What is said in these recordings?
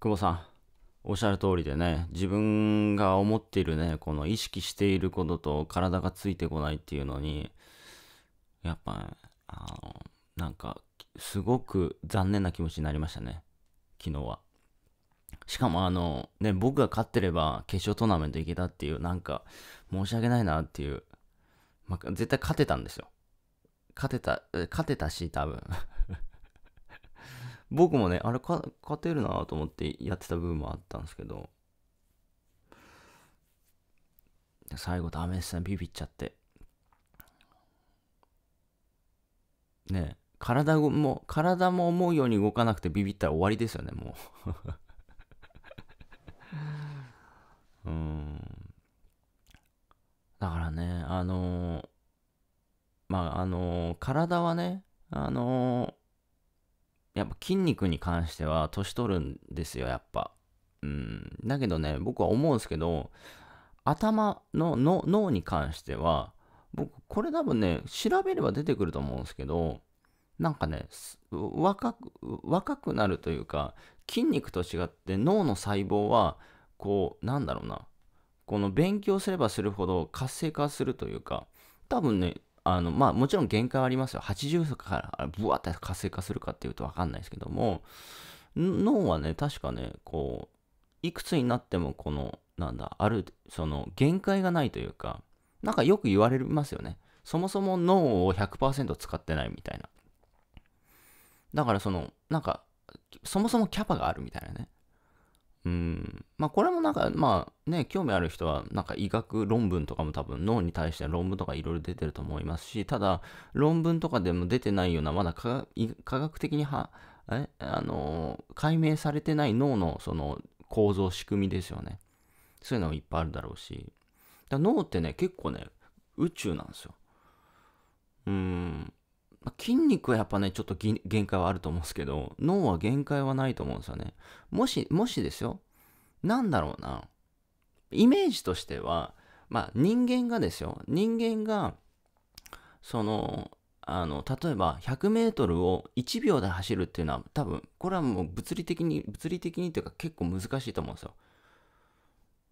久保さん、おっしゃる通りでね、自分が思っているね、この意識していることと体がついてこないっていうのに、やっぱ、あの、なんか、すごく残念な気持ちになりましたね、昨日は。しかもあの、ね、僕が勝ってれば決勝トーナメント行けたっていう、なんか、申し訳ないなっていう、まあ、絶対勝てたんですよ。勝てた、勝てたし、多分僕もね、あれか、勝てるなと思ってやってた部分もあったんですけど、最後ダメですね、ビビっちゃって。ね体も、体も思うように動かなくてビビったら終わりですよね、もう。うん。だからね、あのー、まあ、あのー、体はね、あのー、やっぱ筋肉に関しては年取るんですよ、やっぱ。うん。だけどね、僕は思うんですけど、頭の脳に関しては、僕、これ多分ね、調べれば出てくると思うんですけど、なんかね、若く、若くなるというか、筋肉と違って脳の細胞は、こう、なんだろうな、この勉強すればするほど活性化するというか、多分ね、あの、まあ、もちろん限界はありますよ。80からブワッって活性化するかっていうとわかんないですけども、脳はね、確かね、こう、いくつになってもこの、なんだ、ある、その、限界がないというか、なんかよく言われますよね。そもそも脳を100%使ってないみたいな。だからその、なんか、そもそもキャパがあるみたいなね。うん。まあこれもなんか、まあね、興味ある人は、なんか医学論文とかも多分脳に対して論文とかいろいろ出てると思いますし、ただ論文とかでも出てないような、まだ科学的には、えあの解明されてない脳のその構造、仕組みですよね。そういうのもいっぱいあるだろうし。だ脳ってね、結構ね、宇宙なんですよ。うん。筋肉はやっぱね、ちょっと限界はあると思うんですけど、脳は限界はないと思うんですよね。もし、もしですよ、なんだろうな、イメージとしては、まあ人間がですよ、人間が、その、あの、例えば100メートルを1秒で走るっていうのは多分、これはもう物理的に、物理的にというか結構難しいと思うんですよ。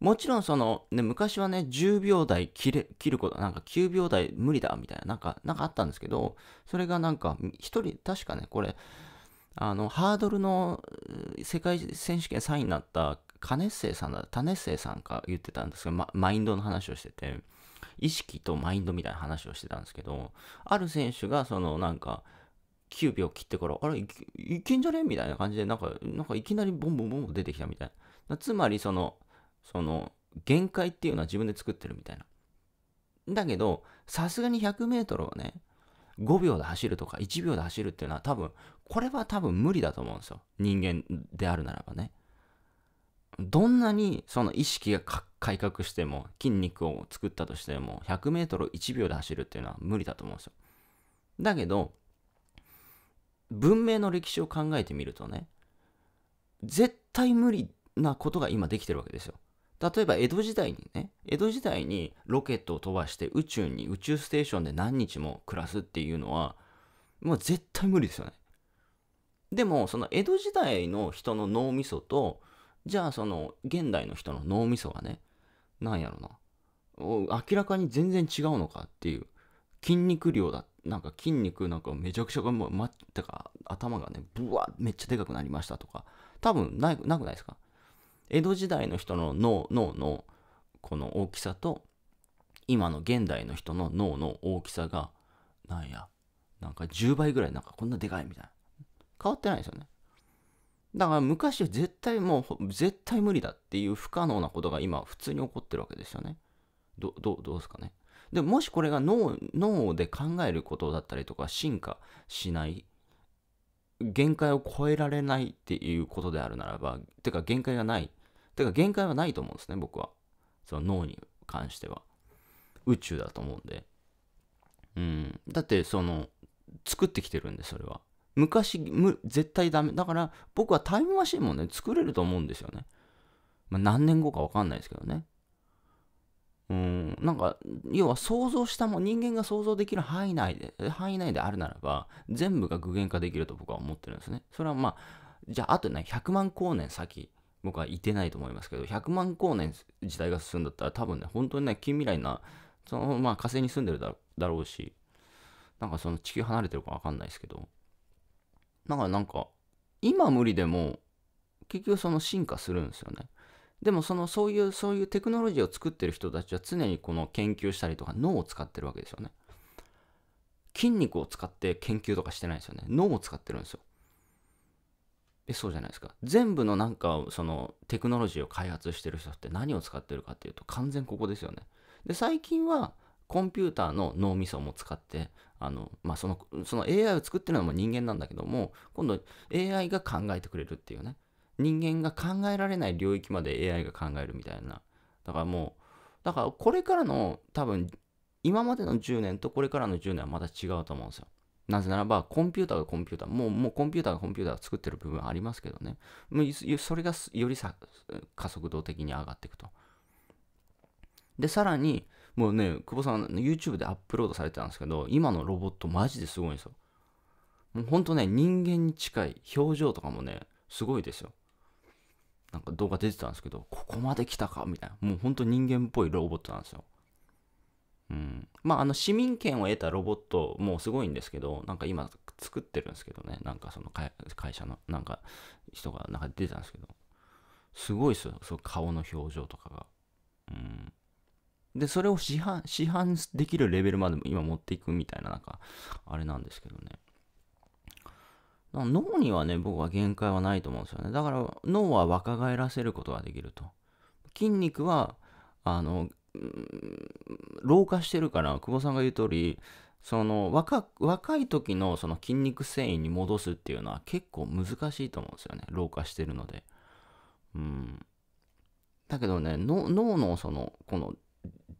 もちろんその、ね、昔はね、10秒台切れ切ること、なんか9秒台無理だみたいな、なんか、なんかあったんですけど、それがなんか、1人、確かね、これ、あの、ハードルの世界選手権3位になったカネッセイさんだ、タネッセイさんか言ってたんですけど、ま、マインドの話をしてて、意識とマインドみたいな話をしてたんですけど、ある選手が、その、なんか、9秒切ってから、あれ、いけんじゃねみたいな感じで、なんか、なんかいきなりボンボンボン出てきたみたいな。つまり、その、その限界っていうのは自分で作ってるみたいな。だけど、さすがに 100m をね、5秒で走るとか1秒で走るっていうのは多分、これは多分無理だと思うんですよ。人間であるならばね。どんなにその意識が改革しても筋肉を作ったとしても 100m を1秒で走るっていうのは無理だと思うんですよ。だけど文明の歴史を考えてみるとね絶対無理なことが今できてるわけですよ。例えば江戸時代にね、江戸時代にロケットを飛ばして宇宙に宇宙ステーションで何日も暮らすっていうのは、もう絶対無理ですよね。でも、その江戸時代の人の脳みそと、じゃあその現代の人の脳みそがね、なんやろな、明らかに全然違うのかっていう、筋肉量だ、なんか筋肉なんかめちゃくちゃ、ま、ま、てか頭がね、ぶわめっちゃでかくなりましたとか、多分ない、なくないですか江戸時代の人の脳脳のこの大きさと今の現代の人の脳の大きさがなんやなんか10倍ぐらいなんかこんなでかいみたいな変わってないですよねだから昔は絶対もう絶対無理だっていう不可能なことが今普通に起こってるわけですよねどどどうですかねでもしこれが脳脳で考えることだったりとか進化しない限界を超えられないっていうことであるならばてか限界がないてか限界はないと思うんですね、僕は。その脳に関しては。宇宙だと思うんで。うん。だってその、作ってきてるんで、それは。昔、む絶対ダメ。だから僕はタイムマシンもね、作れると思うんですよね。まあ、何年後かわかんないですけどね。うん、なんか、要は想像したも人間が想像できる範囲内で、範囲内であるならば、全部が具現化できると僕は思ってるんですね。それはまあ、じゃあ、あとね、100万光年先僕はいてないと思いますけど、100万光年時代が進んだったら多分ね、本当にね、近未来な、その、まあ火星に住んでるだろうし、なんかその地球離れてるかわかんないですけど、だからなんか、今無理でも、結局その進化するんですよね。でもそのそういうそういうテクノロジーを作ってる人たちは常にこの研究したりとか脳を使ってるわけですよね。筋肉を使って研究とかしてないですよね。脳を使ってるんですよ。えそうじゃないですか全部のなんかそのテクノロジーを開発してる人って何を使ってるかっていうと完全ここですよねで最近はコンピューターの脳みそも使ってあの、まあ、そのその AI を作ってるのも人間なんだけども今度 AI が考えてくれるっていうね人間が考えられない領域まで AI が考えるみたいなだからもうだからこれからの多分今までの10年とこれからの10年はまた違うと思うんですよなぜならば、コンピューターがコンピューター、もうもうコンピューターがコンピューターを作ってる部分はありますけどね、もうそれがよりさ加速度的に上がっていくと。で、さらに、もうね、久保さん、YouTube でアップロードされてたんですけど、今のロボット、マジですごいんですよ。もうほんとね、人間に近い表情とかもね、すごいですよ。なんか動画出てたんですけど、ここまで来たかみたいな、もうほんと人間っぽいロボットなんですよ。うん、まああの市民権を得たロボットもすごいんですけどなんか今作ってるんですけどねなんかその会社のなんか人がなんか出たんですけどすごいですよその顔の表情とかが、うん、でそれを市販市販できるレベルまでも今持っていくみたいななんかあれなんですけどね脳にはね僕は限界はないと思うんですよねだから脳は若返らせることができると筋肉はあの老化してるから、久保さんが言う通り、その若若い時のその筋肉繊維に戻すっていうのは結構難しいと思うんですよね老化してるのでうんだけどね脳のそのこの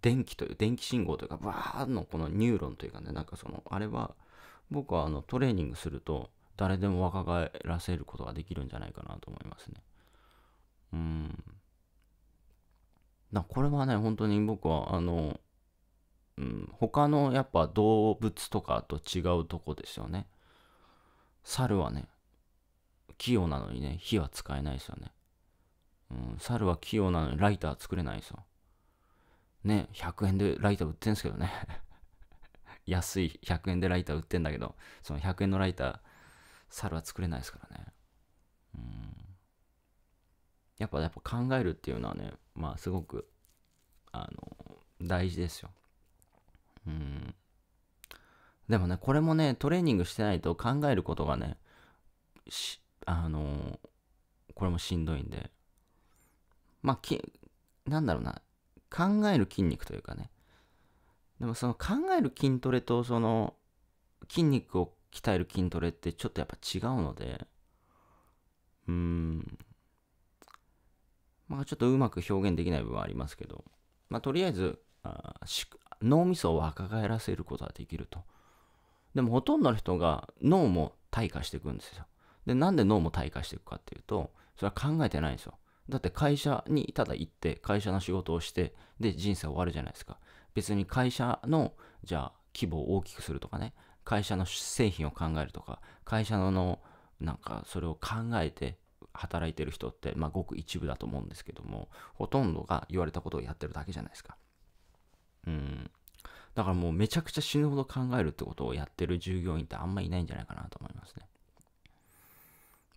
電気という電気信号というかバーのこのニューロンというかねなんかそのあれは僕はあのトレーニングすると誰でも若返らせることができるんじゃないかなと思いますねうんなこれはね本当に僕はあの、うん、他のやっぱ動物とかと違うとこですよね猿はね器用なのにね火は使えないですよね、うん、猿は器用なのにライター作れないですよね100円でライター売ってんすけどね 安い100円でライター売ってんだけどその100円のライター猿は作れないですからねやっぱやっぱ考えるっていうのはねまあすごくあの大事ですようんでもねこれもねトレーニングしてないと考えることがねあのこれもしんどいんでまあきなんだろうな考える筋肉というかねでもその考える筋トレとその筋肉を鍛える筋トレってちょっとやっぱ違うのでうーんまあちょっとうまく表現できない部分はありますけど、まあとりあえず、あ脳みそを若返らせることができると。でもほとんどの人が脳も退化していくんですよ。で、なんで脳も退化していくかっていうと、それは考えてないんですよ。だって会社にただ行って、会社の仕事をして、で、人生終わるじゃないですか。別に会社の、じゃあ、規模を大きくするとかね、会社の製品を考えるとか、会社の、なんかそれを考えて、働いてる人って、まあ、ごく一部だと思うんですけども、ほとんどが言われたことをやってるだけじゃないですか。うん。だからもうめちゃくちゃ死ぬほど考えるってことをやってる従業員ってあんまいないんじゃないかなと思いますね。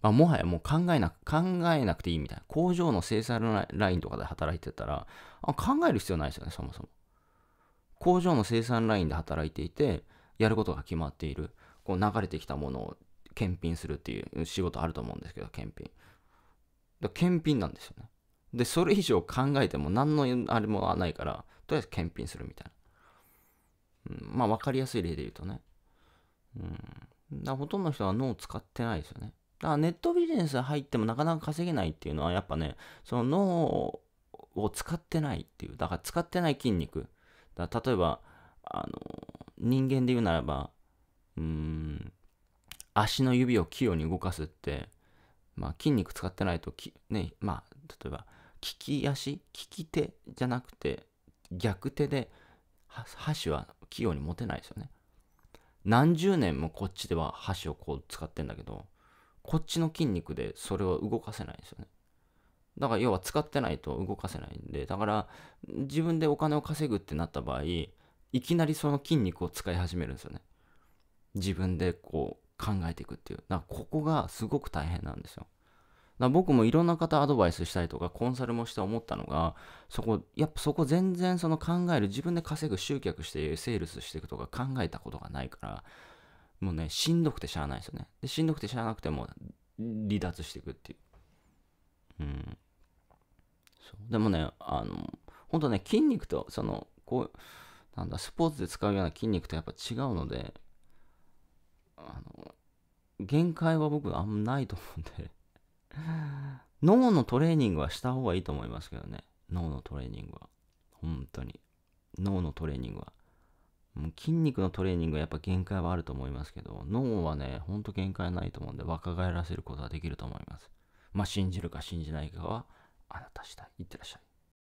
まあ、もはやもう考えなく、考えなくていいみたいな。工場の生産ラインとかで働いてたら、あ考える必要ないですよね、そもそも。工場の生産ラインで働いていて、やることが決まっている。こう流れてきたものを検品するっていう仕事あると思うんですけど、検品。だ検品なんですよね。で、それ以上考えても何のあれもないから、とりあえず検品するみたいな。うん、まあ、分かりやすい例で言うとね。うん。だほとんどの人は脳を使ってないですよね。だからネットビジネス入ってもなかなか稼げないっていうのは、やっぱね、その脳を使ってないっていう。だから使ってない筋肉。だ例えば、あの、人間で言うならば、うん、足の指を器用に動かすって、まあ、筋肉使ってないとね、まあ、例えば、利き足、利き手じゃなくて、逆手で箸は器用に持てないですよね。何十年もこっちでは箸をこう使ってんだけど、こっちの筋肉でそれを動かせないですよね。だから要は使ってないと動かせないんで、だから自分でお金を稼ぐってなった場合、いきなりその筋肉を使い始めるんですよね。自分でこう考えていくっていう。だからここがすごく大変なんですよ。だ僕もいろんな方アドバイスしたりとかコンサルもして思ったのがそこやっぱそこ全然その考える自分で稼ぐ集客してセールスしていくとか考えたことがないからもうねしんどくてしゃあないですよねでしんどくてしゃあなくても離脱していくっていううんそうでもねあの本当ね筋肉とそのこうなんだスポーツで使うような筋肉とやっぱ違うのであの、限界は僕あんまないと思うんで 脳のトレーニングはした方がいいと思いますけどね。脳のトレーニングは。本当に。脳のトレーニングは。もう筋肉のトレーニングはやっぱ限界はあると思いますけど、脳はね、ほんと限界ないと思うんで、若返らせることはできると思います。まあ、信じるか信じないかは、あなた次第。いってらっしゃい。